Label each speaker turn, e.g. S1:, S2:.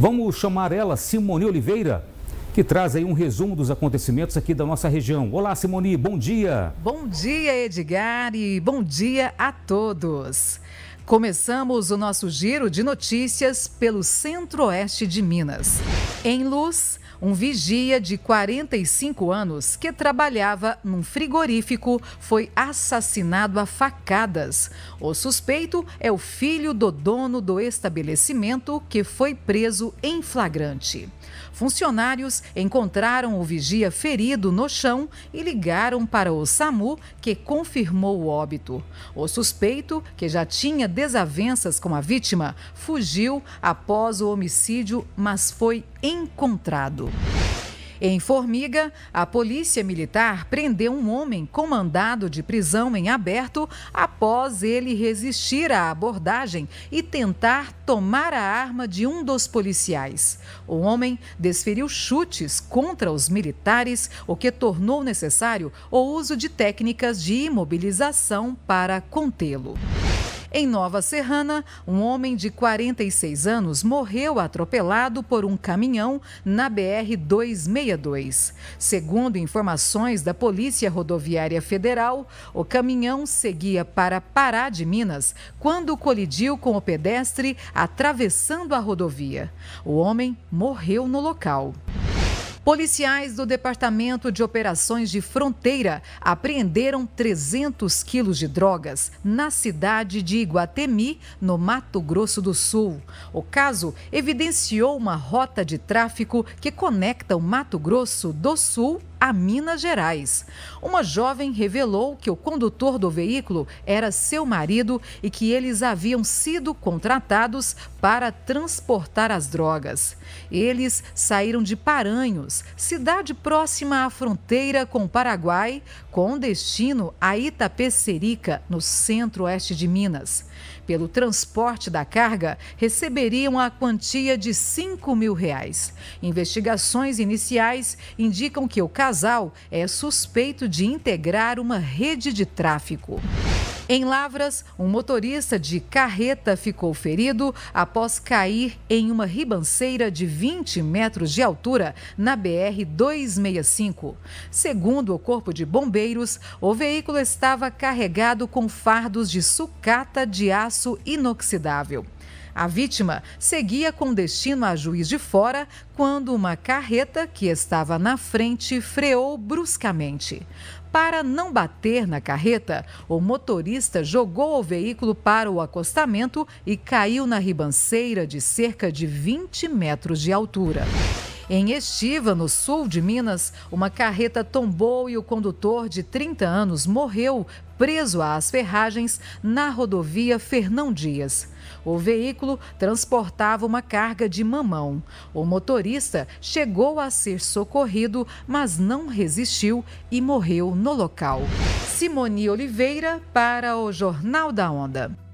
S1: Vamos chamar ela, Simone Oliveira, que traz aí um resumo dos acontecimentos aqui da nossa região. Olá, Simone, bom dia. Bom dia, Edgar, e bom dia a todos. Começamos o nosso giro de notícias pelo centro-oeste de Minas. Em Luz, um vigia de 45 anos que trabalhava num frigorífico foi assassinado a facadas. O suspeito é o filho do dono do estabelecimento que foi preso em flagrante. Funcionários encontraram o vigia ferido no chão e ligaram para o SAMU, que confirmou o óbito. O suspeito, que já tinha desavenças com a vítima, fugiu após o homicídio, mas foi encontrado. Em Formiga, a polícia militar prendeu um homem com mandado de prisão em aberto após ele resistir à abordagem e tentar tomar a arma de um dos policiais. O homem desferiu chutes contra os militares, o que tornou necessário o uso de técnicas de imobilização para contê-lo. Em Nova Serrana, um homem de 46 anos morreu atropelado por um caminhão na BR-262. Segundo informações da Polícia Rodoviária Federal, o caminhão seguia para Pará de Minas quando colidiu com o pedestre atravessando a rodovia. O homem morreu no local. Policiais do Departamento de Operações de Fronteira apreenderam 300 quilos de drogas na cidade de Iguatemi, no Mato Grosso do Sul. O caso evidenciou uma rota de tráfico que conecta o Mato Grosso do Sul a Minas Gerais. Uma jovem revelou que o condutor do veículo era seu marido e que eles haviam sido contratados para transportar as drogas. Eles saíram de Paranhos, cidade próxima à fronteira com o Paraguai, com destino a Itapecerica, no centro-oeste de Minas. Pelo transporte da carga, receberiam a quantia de 5 mil reais. Investigações iniciais indicam que o caso casal é suspeito de integrar uma rede de tráfico. Em Lavras, um motorista de carreta ficou ferido após cair em uma ribanceira de 20 metros de altura na BR-265. Segundo o Corpo de Bombeiros, o veículo estava carregado com fardos de sucata de aço inoxidável. A vítima seguia com destino a Juiz de Fora quando uma carreta que estava na frente freou bruscamente. Para não bater na carreta, o motorista jogou o veículo para o acostamento e caiu na ribanceira de cerca de 20 metros de altura. Em Estiva, no sul de Minas, uma carreta tombou e o condutor de 30 anos morreu preso às ferragens na rodovia Fernão Dias. O veículo transportava uma carga de mamão. O motorista chegou a ser socorrido, mas não resistiu e morreu no local. Simone Oliveira para o Jornal da Onda.